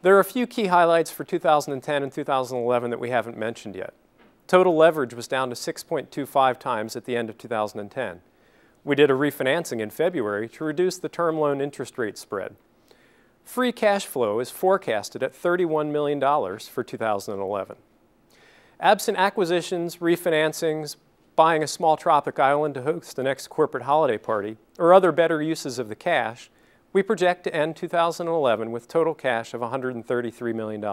There are a few key highlights for 2010 and 2011 that we haven't mentioned yet. Total leverage was down to 6.25 times at the end of 2010. We did a refinancing in February to reduce the term loan interest rate spread. Free cash flow is forecasted at $31 million for 2011. Absent acquisitions, refinancings, buying a small tropic island to host the next corporate holiday party, or other better uses of the cash, we project to end 2011 with total cash of $133 million.